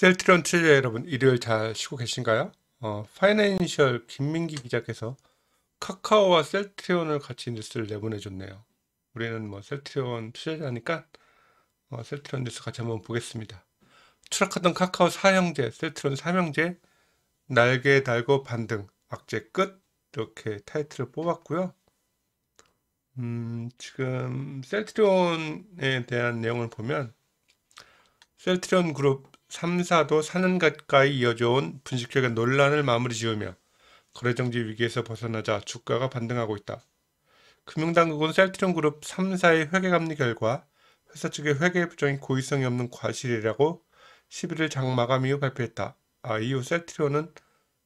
셀트리온 최재 여러분 일요일 잘 쉬고 계신가요? 어, 파이낸셜 김민기 기자께서 카카오와 셀트리온을 같이 뉴스를 내보내줬네요. 우리는 뭐 셀트리온 투자자니까 어, 셀트리온 뉴스 같이 한번 보겠습니다. 추락하던 카카오 사형제, 셀트리온 삼형제, 날개 달고 반등, 악재 끝 이렇게 타이틀을 뽑았고요. 음, 지금 셀트리온에 대한 내용을 보면 셀트리온 그룹 3사도 사는 가까이 이어져온 분식회계 논란을 마무리 지으며 거래정지 위기에서 벗어나자 주가가 반등하고 있다. 금융당국은 셀트리온 그룹 3사의 회계감리 결과 회사 측의 회계 부정이 고의성이 없는 과실이라고 11일 장 마감 이후 발표했다. 아, 이후 셀트리온은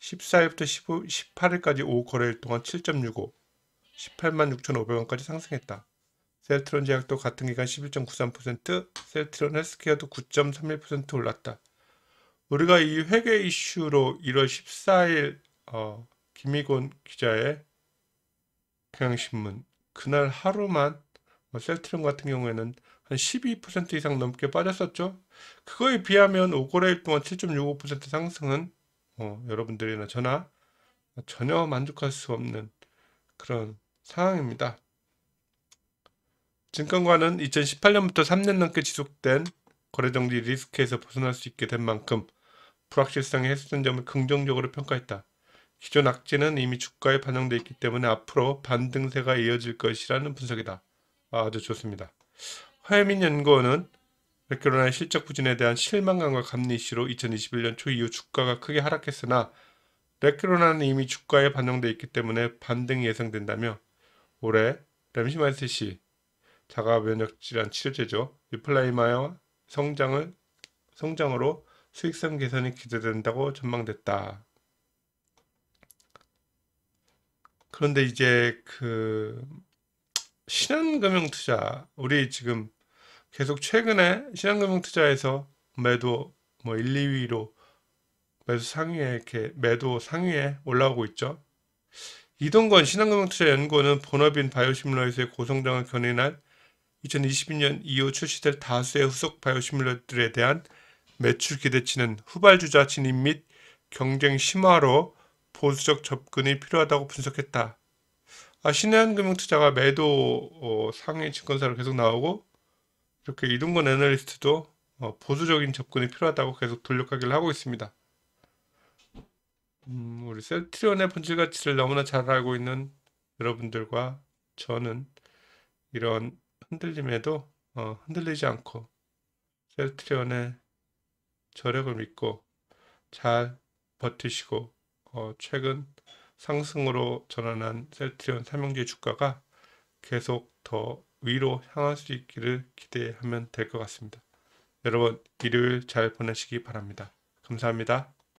14일부터 15, 18일까지 오후 거래일 동안 7.65, 18만 6,500원까지 상승했다. 셀트론 제약도 같은 기간 11.93%, 셀트론 헬스케어도 9.31% 올랐다. 우리가 이 회계 이슈로 1월 14일 어, 김희곤 기자의 평양신문 그날 하루만 뭐 셀트론 같은 경우에는 한 12% 이상 넘게 빠졌었죠. 그거에 비하면 5거래일 동안 7.65% 상승은 어, 여러분들이나 저나 전혀 만족할 수 없는 그런 상황입니다. 증권과는 2018년부터 3년 넘게 지속된 거래정지 리스크에서 벗어날 수 있게 된 만큼 불확실성이 해소된 점을 긍정적으로 평가했다. 기존 악재는 이미 주가에 반영돼 있기 때문에 앞으로 반등세가 이어질 것이라는 분석이다. 아, 아주 좋습니다. 허혜민 연구원은 백결론의 실적 부진에 대한 실망감과 감리 이슈로 2021년 초 이후 주가가 크게 하락했으나 레크로나는 이미 주가에 반영돼 있기 때문에 반등이 예상된다며 올해 램시마이스시 자가면역 질환 치료제죠. 리플라이마와 성장을 성장으로 수익성 개선이 기대된다고 전망됐다. 그런데 이제 그 신한금융투자 우리 지금 계속 최근에 신한금융투자에서 매도 뭐 1, 2위로 매도 상위에 이렇게 매도 상위에 올라오고 있죠. 이동건 신한금융투자연구원은 본업인 바이오시밀러에서의 고성장을 견인한 2022년 이후 출시될 다수의 후속 바이오시뮬러들에 대한 매출 기대치는 후발주자 진입 및 경쟁 심화로 보수적 접근이 필요하다고 분석했다. 아, 신한금융투자가 매도 어, 상위 증권사로 계속 나오고 이렇게 이동건 애널리스트도 어, 보수적인 접근이 필요하다고 계속 돌려가기를 하고 있습니다. 음, 우리 셀트리온의 본질 가치를 너무나 잘 알고 있는 여러분들과 저는 이런 흔들림에도 어, 흔들리지 않고 셀트리온의 저력을 믿고 잘 버티시고 어, 최근 상승으로 전환한 셀트리온 삼형제 주가가 계속 더 위로 향할 수 있기를 기대하면 될 것 같습니다. 여러분 일요일 잘 보내시기 바랍니다. 감사합니다.